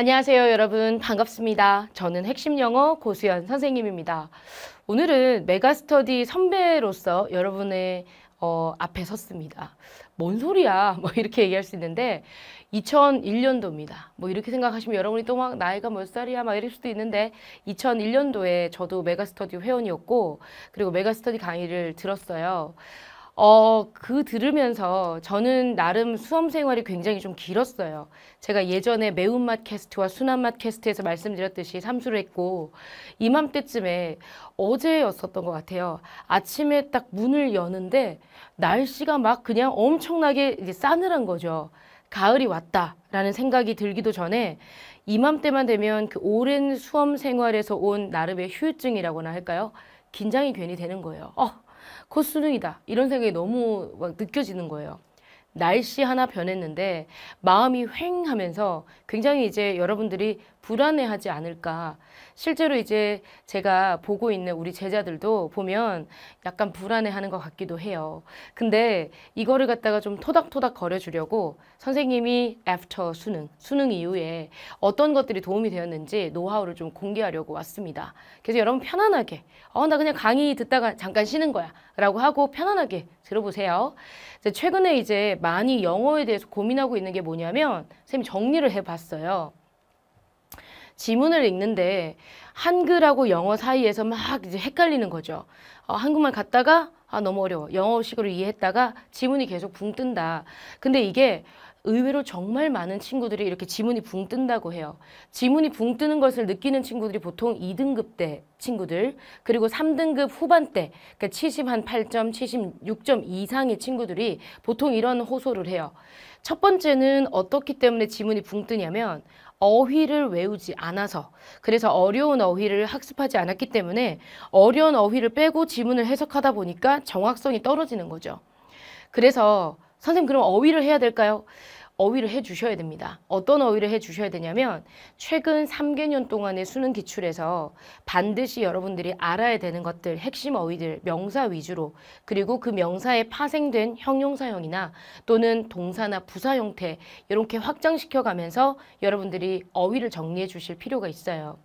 안녕하세요 여러분 반갑습니다. 저는 핵심 영어 고수연 선생님입니다. 오늘은 메가스터디 선배로서 여러분의 어, 앞에 섰습니다. 뭔 소리야 뭐 이렇게 얘기할 수 있는데 2001년도입니다. 뭐 이렇게 생각하시면 여러분이 또 막 나이가 몇 살이야 막 이럴 수도 있는데 2001년도에 저도 메가스터디 회원이었고 그리고 메가스터디 강의를 들었어요. 어, 그 들으면서 저는 나름 수험 생활이 굉장히 좀 길었어요. 제가 예전에 매운맛 캐스트와 순한맛 캐스트에서 말씀드렸듯이 삼수를 했고 이맘때쯤에 어제였었던 것 같아요. 아침에 딱 문을 여는데 날씨가 막 그냥 엄청나게 이제 싸늘한 거죠. 가을이 왔다라는 생각이 들기도 전에 이맘때만 되면 그 오랜 수험 생활에서 온 나름의 휴유증이라고나 할까요? 긴장이 괜히 되는 거예요. 어, 콧수능이다 이런 생각이 너무 막 느껴지는 거예요. 날씨 하나 변했는데 마음이 휑 하면서 굉장히 이제 여러분들이 불안해하지 않을까. 실제로 이제 제가 보고 있는 우리 제자들도 보면 약간 불안해하는 것 같기도 해요. 근데 이거를 갖다가 좀 토닥토닥 거려주려고 선생님이 after 수능, 수능 이후에 어떤 것들이 도움이 되었는지 노하우를 좀 공개하려고 왔습니다. 그래서 여러분 편안하게 어, 나 그냥 강의 듣다가 잠깐 쉬는 거야 라고 하고 편안하게 들어보세요. 최근에 이제 많이 영어에 대해서 고민하고 있는 게 뭐냐면 선 쌤이 정리를 해봤어요. 지문을 읽는데 한글하고 영어 사이에서 막 이제 헷갈리는 거죠. 어, 한국말 갔다가 아 너무 어려워. 영어식으로 이해했다가 지문이 계속 붕 뜬다. 근데 이게 의외로 정말 많은 친구들이 이렇게 지문이 붕 뜬다고 해요. 지문이 붕 뜨는 것을 느끼는 친구들이 보통 2등급 때 친구들 그리고 3등급 후반대 그러니까 7 8점, 76점 이상의 친구들이 보통 이런 호소를 해요. 첫 번째는 어떻기 때문에 지문이 붕 뜨냐면 어휘를 외우지 않아서 그래서 어려운 어휘를 학습하지 않았기 때문에 어려운 어휘를 빼고 지문을 해석하다 보니까 정확성이 떨어지는 거죠. 그래서 선생님 그럼 어휘를 해야 될까요? 어휘를 해주셔야 됩니다. 어떤 어휘를 해주셔야 되냐면 최근 3개년 동안의 수능 기출에서 반드시 여러분들이 알아야 되는 것들, 핵심 어휘들, 명사 위주로 그리고 그 명사에 파생된 형용사형이나 또는 동사나 부사 형태 이렇게 확장시켜가면서 여러분들이 어휘를 정리해 주실 필요가 있어요.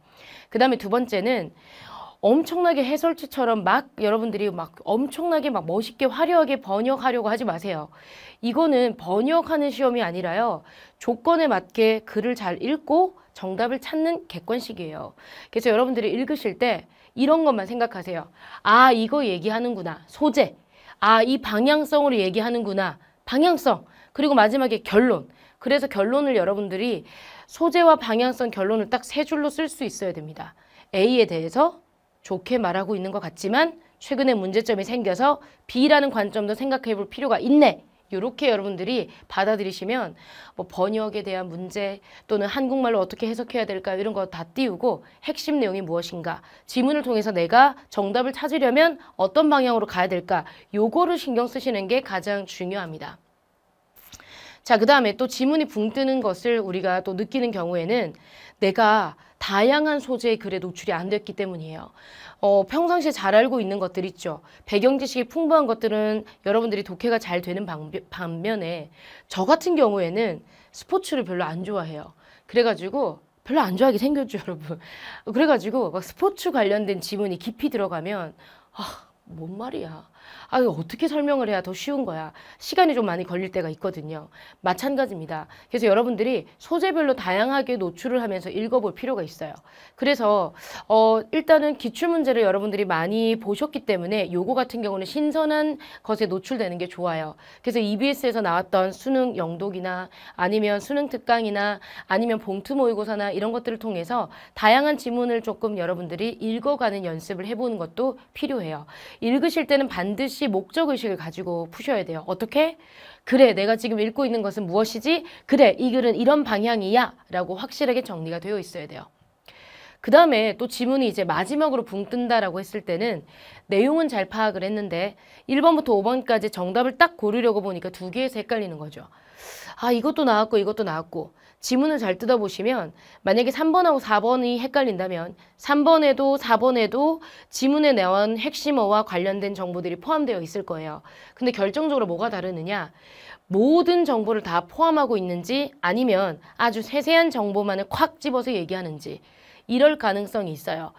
그 다음에 두 번째는 엄청나게 해설체처럼 막 여러분들이 막 엄청나게 막 멋있게 화려하게 번역하려고 하지 마세요. 이거는 번역하는 시험이 아니라요. 조건에 맞게 글을 잘 읽고 정답을 찾는 객관식이에요. 그래서 여러분들이 읽으실 때 이런 것만 생각하세요. 아, 이거 얘기하는구나. 소재. 아, 이 방향성으로 얘기하는구나. 방향성. 그리고 마지막에 결론. 그래서 결론을 여러분들이 소재와 방향성 결론을 딱 세 줄로 쓸 수 있어야 됩니다. A에 대해서, 좋게 말하고 있는 것 같지만 최근에 문제점이 생겨서 B라는 관점도 생각해 볼 필요가 있네. 이렇게 여러분들이 받아들이시면 뭐 번역에 대한 문제 또는 한국말로 어떻게 해석해야 될까 이런 거 다 띄우고 핵심 내용이 무엇인가 지문을 통해서 내가 정답을 찾으려면 어떤 방향으로 가야 될까 요거를 신경 쓰시는 게 가장 중요합니다. 자, 그 다음에 또 지문이 붕 뜨는 것을 우리가 또 느끼는 경우에는 내가 다양한 소재의 글에 노출이 안 됐기 때문이에요. 어, 평상시에 잘 알고 있는 것들 있죠. 배경 지식이 풍부한 것들은 여러분들이 독해가 잘 되는 반면에 저 같은 경우에는 스포츠를 별로 안 좋아해요. 그래가지고 별로 안 좋아하게 생겼죠, 여러분. 그래가지고 막 스포츠 관련된 지문이 깊이 들어가면 아, 뭔 말이야. 아, 이 어떻게 설명을 해야 더 쉬운 거야. 시간이 좀 많이 걸릴 때가 있거든요. 마찬가지입니다. 그래서 여러분들이 소재별로 다양하게 노출을 하면서 읽어볼 필요가 있어요. 그래서 어, 일단은 기출문제를 여러분들이 많이 보셨기 때문에 요거 같은 경우는 신선한 것에 노출되는 게 좋아요. 그래서 EBS에서 나왔던 수능 영독이나 아니면 수능 특강이나 아니면 봉투 모의고사나 이런 것들을 통해서 다양한 지문을 조금 여러분들이 읽어가는 연습을 해보는 것도 필요해요. 읽으실 때는 반 반드시 목적의식을 가지고 푸셔야 돼요. 어떻게? 그래, 내가 지금 읽고 있는 것은 무엇이지? 그래, 이 글은 이런 방향이야. 라고 확실하게 정리가 되어 있어야 돼요. 그 다음에 또 지문이 이제 마지막으로 붕 뜬다라고 했을 때는 내용은 잘 파악을 했는데 1번부터 5번까지 정답을 딱 고르려고 보니까 두 개에서 헷갈리는 거죠. 아 이것도 나왔고 이것도 나왔고 지문을 잘 뜯어보시면 만약에 3번하고 4번이 헷갈린다면 3번에도 4번에도 지문에 나온 핵심어와 관련된 정보들이 포함되어 있을 거예요. 근데 결정적으로 뭐가 다르느냐? 모든 정보를 다 포함하고 있는지 아니면 아주 세세한 정보만을 콱 집어서 얘기하는지 이럴 가능성이 있어요.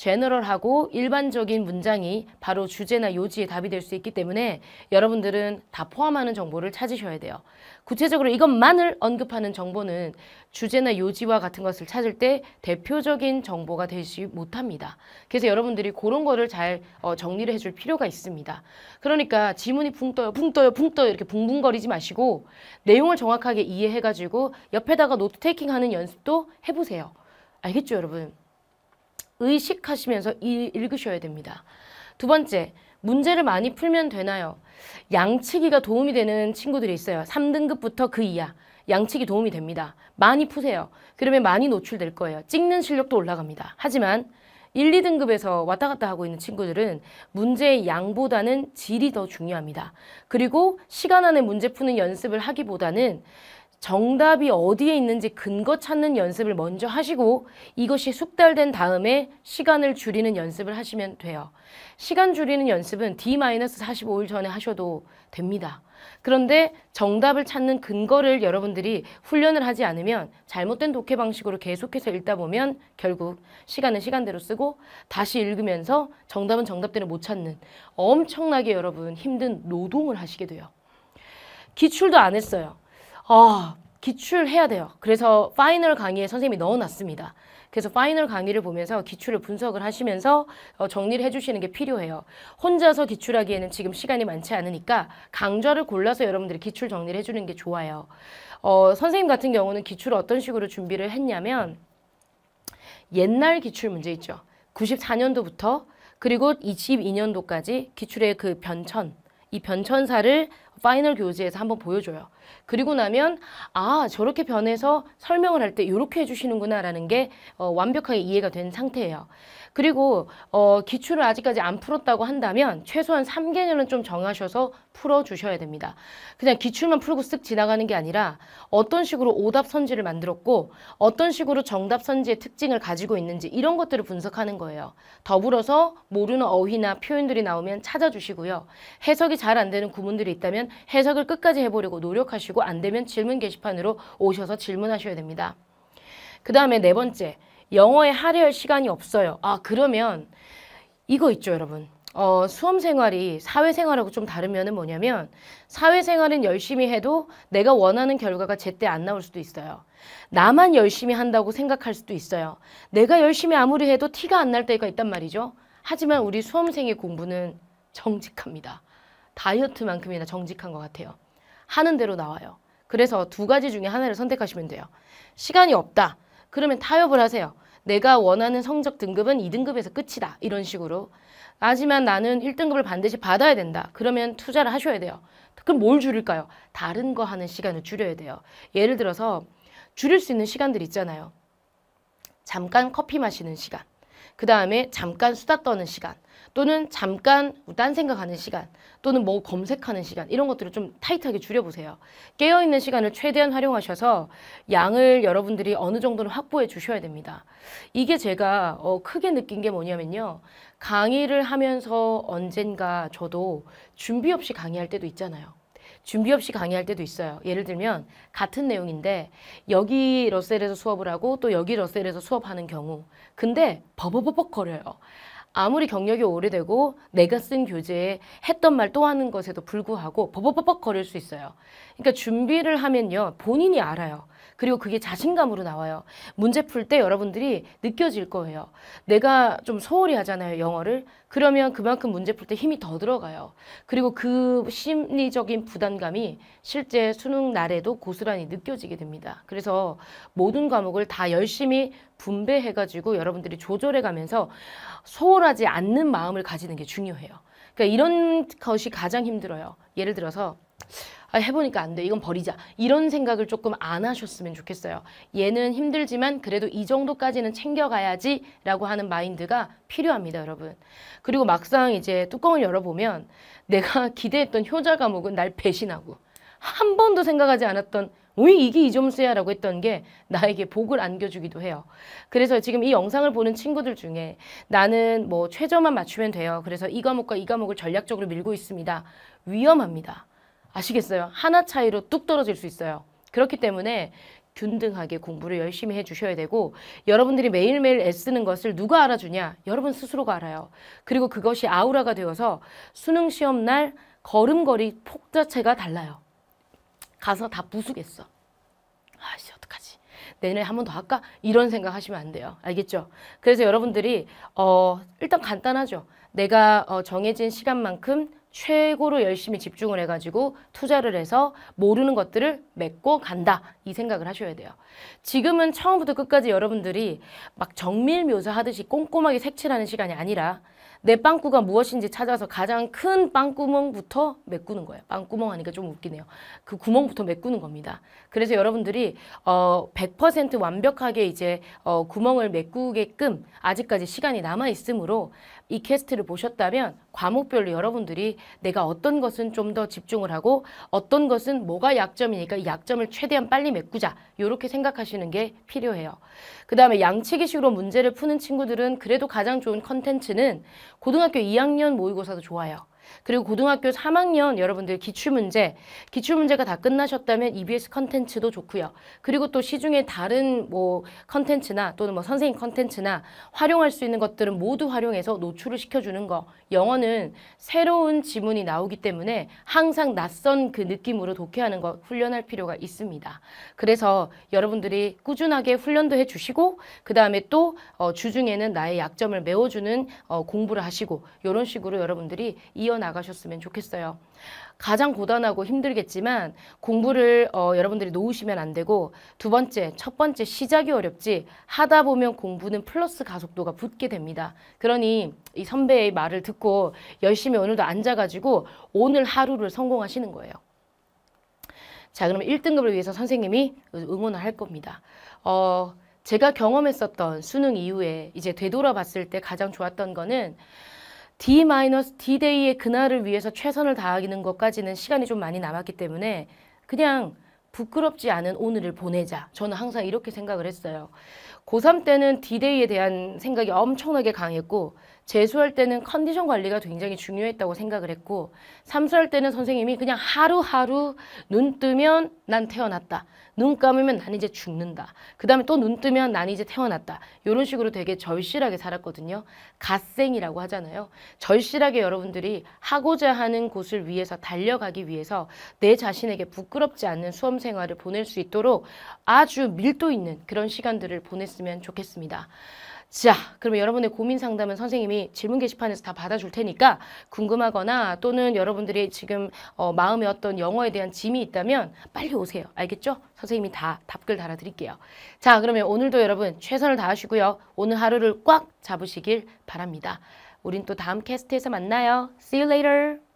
제너럴하고 일반적인 문장이 바로 주제나 요지의 답이 될 수 있기 때문에 여러분들은 다 포함하는 정보를 찾으셔야 돼요. 구체적으로 이것만을 언급하는 정보는 주제나 요지와 같은 것을 찾을 때 대표적인 정보가 되지 못합니다. 그래서 여러분들이 그런 거를 잘 어, 정리를 해줄 필요가 있습니다. 그러니까 지문이 붕 떠요, 붕 떠요, 붕 떠요 이렇게 붕붕거리지 마시고 내용을 정확하게 이해해가지고 옆에다가 노트 테이킹 하는 연습도 해보세요. 알겠죠 여러분? 의식하시면서 읽으셔야 됩니다. 두 번째, 문제를 많이 풀면 되나요? 양치기가 도움이 되는 친구들이 있어요. 3등급부터 그 이하. 양치기 도움이 됩니다. 많이 푸세요. 그러면 많이 노출될 거예요. 찍는 실력도 올라갑니다. 하지만 1, 2등급에서 왔다 갔다 하고 있는 친구들은 문제의 양보다는 질이 더 중요합니다. 그리고 시간 안에 문제 푸는 연습을 하기보다는 정답이 어디에 있는지 근거 찾는 연습을 먼저 하시고 이것이 숙달된 다음에 시간을 줄이는 연습을 하시면 돼요. 시간 줄이는 연습은 D-45일 전에 하셔도 됩니다. 그런데 정답을 찾는 근거를 여러분들이 훈련을 하지 않으면 잘못된 독해 방식으로 계속해서 읽다 보면 결국 시간은 시간대로 쓰고 다시 읽으면서 정답은 정답대로 못 찾는 엄청나게 여러분 힘든 노동을 하시게 돼요. 기출도 안 했어요. 아, 기출해야 돼요. 그래서 파이널 강의에 선생님이 넣어놨습니다. 그래서 파이널 강의를 보면서 기출을 분석을 하시면서 어, 정리를 해주시는 게 필요해요. 혼자서 기출하기에는 지금 시간이 많지 않으니까 강좌를 골라서 여러분들이 기출 정리를 해주는 게 좋아요. 어, 선생님 같은 경우는 기출을 어떤 식으로 준비를 했냐면 옛날 기출 문제 있죠. 94년도부터 그리고 22년도까지 기출의 그 변천, 이 변천사를 파이널 교재에서 한번 보여줘요. 그리고 나면 아 저렇게 변해서 설명을 할 때 이렇게 해주시는구나 라는 게 어, 완벽하게 이해가 된 상태예요. 그리고 어, 기출을 아직까지 안 풀었다고 한다면 최소한 3개년은 좀 정하셔서 풀어주셔야 됩니다. 그냥 기출만 풀고 쓱 지나가는 게 아니라 어떤 식으로 오답 선지를 만들었고 어떤 식으로 정답 선지의 특징을 가지고 있는지 이런 것들을 분석하는 거예요. 더불어서 모르는 어휘나 표현들이 나오면 찾아주시고요. 해석이 잘 안 되는 구문들이 있다면 해석을 끝까지 해보려고 노력하시고 안 되면 질문 게시판으로 오셔서 질문하셔야 됩니다. 그 다음에 네 번째, 영어에 할애할 시간이 없어요. 아 그러면 이거 있죠 여러분. 어, 수험생활이 사회생활하고 좀 다르면 은 뭐냐면 사회생활은 열심히 해도 내가 원하는 결과가 제때 안 나올 수도 있어요. 나만 열심히 한다고 생각할 수도 있어요. 내가 열심히 아무리 해도 티가 안 날 때가 있단 말이죠. 하지만 우리 수험생의 공부는 정직합니다. 다이어트만큼이나 정직한 것 같아요. 하는 대로 나와요. 그래서 두 가지 중에 하나를 선택하시면 돼요. 시간이 없다. 그러면 타협을 하세요. 내가 원하는 성적 등급은 2등급에서 끝이다. 이런 식으로. 하지만 나는 1등급을 반드시 받아야 된다. 그러면 투자를 하셔야 돼요. 그럼 뭘 줄일까요? 다른 거 하는 시간을 줄여야 돼요. 예를 들어서 줄일 수 있는 시간들 있잖아요. 잠깐 커피 마시는 시간. 그 다음에 잠깐 수다 떠는 시간 또는 잠깐 딴 생각하는 시간 또는 뭐 검색하는 시간 이런 것들을 좀 타이트하게 줄여보세요. 깨어있는 시간을 최대한 활용하셔서 양을 여러분들이 어느 정도는 확보해 주셔야 됩니다. 이게 제가 어, 크게 느낀 게 뭐냐면요. 강의를 하면서 언젠가 저도 준비 없이 강의할 때도 있잖아요. 준비 없이 강의할 때도 있어요. 예를 들면 같은 내용인데 여기 러셀에서 수업을 하고 또 여기 러셀에서 수업하는 경우 근데 버버버벅 거려요. 아무리 경력이 오래되고 내가 쓴 교재에 했던 말 또 하는 것에도 불구하고 버벅버벅 거릴 수 있어요. 그러니까 준비를 하면요. 본인이 알아요. 그리고 그게 자신감으로 나와요. 문제 풀 때 여러분들이 느껴질 거예요. 내가 좀 소홀히 하잖아요. 영어를. 그러면 그만큼 문제 풀 때 힘이 더 들어가요. 그리고 그 심리적인 부담감이 실제 수능 날에도 고스란히 느껴지게 됩니다. 그래서 모든 과목을 다 열심히 분배해가지고 여러분들이 조절해가면서 소홀하지 않는 마음을 가지는 게 중요해요. 그러니까 이런 것이 가장 힘들어요. 예를 들어서 아, 해보니까 안 돼. 이건 버리자. 이런 생각을 조금 안 하셨으면 좋겠어요. 얘는 힘들지만 그래도 이 정도까지는 챙겨가야지 라고 하는 마인드가 필요합니다, 여러분. 그리고 막상 이제 뚜껑을 열어보면 내가 기대했던 효자 과목은 날 배신하고 한 번도 생각하지 않았던 왜 이게 이 점수야 라고 했던 게 나에게 복을 안겨주기도 해요. 그래서 지금 이 영상을 보는 친구들 중에 나는 뭐 최저만 맞추면 돼요. 그래서 이 과목과 이 과목을 전략적으로 밀고 있습니다. 위험합니다. 아시겠어요? 하나 차이로 뚝 떨어질 수 있어요. 그렇기 때문에 균등하게 공부를 열심히 해주셔야 되고 여러분들이 매일매일 애쓰는 것을 누가 알아주냐? 여러분 스스로가 알아요. 그리고 그것이 아우라가 되어서 수능 시험 날 걸음걸이 폭 자체가 달라요. 가서 다 부수겠어. 아씨 어떡하지? 내년에 한 번 더 할까? 이런 생각 하시면 안 돼요. 알겠죠? 그래서 여러분들이 어 일단 간단하죠. 내가 어 정해진 시간만큼 최고로 열심히 집중을 해가지고 투자를 해서 모르는 것들을 메꿔 간다 이 생각을 하셔야 돼요. 지금은 처음부터 끝까지 여러분들이 막 정밀 묘사하듯이 꼼꼼하게 색칠하는 시간이 아니라 내 빵꾸가 무엇인지 찾아서 가장 큰 빵구멍부터 메꾸는 거예요. 빵구멍 하니까 좀 웃기네요. 그 구멍부터 메꾸는 겁니다. 그래서 여러분들이 어, 100% 완벽하게 이제 어, 구멍을 메꾸게끔 아직까지 시간이 남아 있으므로 이 캐스트를 보셨다면 과목별로 여러분들이 내가 어떤 것은 좀 더 집중을 하고 어떤 것은 뭐가 약점이니까 이 약점을 최대한 빨리 메꾸자 이렇게 생각하시는 게 필요해요. 그 다음에 양치기식으로 문제를 푸는 친구들은 그래도 가장 좋은 컨텐츠는 고등학교 2학년 모의고사도 좋아요. 그리고 고등학교 3학년 여러분들 기출문제, 기출문제가 다 끝나셨다면 EBS 컨텐츠도 좋고요. 그리고 또 시중에 다른 뭐 컨텐츠나 또는 뭐 선생님 컨텐츠나 활용할 수 있는 것들은 모두 활용해서 노출을 시켜주는 거. 영어는 새로운 지문이 나오기 때문에 항상 낯선 그 느낌으로 독해하는 거 훈련할 필요가 있습니다. 그래서 여러분들이 꾸준하게 훈련도 해주시고 그 다음에 또 어, 주중에는 나의 약점을 메워주는 어, 공부를 하시고 이런 식으로 여러분들이 이 이어나가셨으면 좋겠어요. 가장 고단하고 힘들겠지만 공부를 어, 여러분들이 놓으시면 안 되고 두 번째, 첫 번째 시작이 어렵지 하다 보면 공부는 플러스 가속도가 붙게 됩니다. 그러니 이 선배의 말을 듣고 열심히 오늘도 앉아가지고 오늘 하루를 성공하시는 거예요. 자, 그러면 1등급을 위해서 선생님이 응원을 할 겁니다. 어, 제가 경험했었던 수능 이후에 이제 되돌아봤을 때 가장 좋았던 거는 D-D-day의 그날을 위해서 최선을 다하는 기 것까지는 시간이 좀 많이 남았기 때문에 그냥 부끄럽지 않은 오늘을 보내자. 저는 항상 이렇게 생각을 했어요. 고3 때는 D-Day에 대한 생각이 엄청나게 강했고 재수할 때는 컨디션 관리가 굉장히 중요했다고 생각을 했고 삼수할 때는 선생님이 그냥 하루하루 눈 뜨면 난 태어났다. 눈 감으면 난 이제 죽는다. 그 다음에 또 눈 뜨면 난 이제 태어났다. 이런 식으로 되게 절실하게 살았거든요. 갓생이라고 하잖아요. 절실하게 여러분들이 하고자 하는 곳을 위해서 달려가기 위해서 내 자신에게 부끄럽지 않는 수험 생활을 보낼 수 있도록 아주 밀도 있는 그런 시간들을 보냈으면 좋겠습니다. 자, 그러면 여러분의 고민 상담은 선생님이 질문 게시판에서 다 받아줄 테니까 궁금하거나 또는 여러분들이 지금 어, 마음에 어떤 영어에 대한 짐이 있다면 빨리 오세요. 알겠죠? 선생님이 다 답글 달아드릴게요. 자, 그러면 오늘도 여러분 최선을 다하시고요. 오늘 하루를 꽉 잡으시길 바랍니다. 우린 또 다음 캐스트에서 만나요. See you later!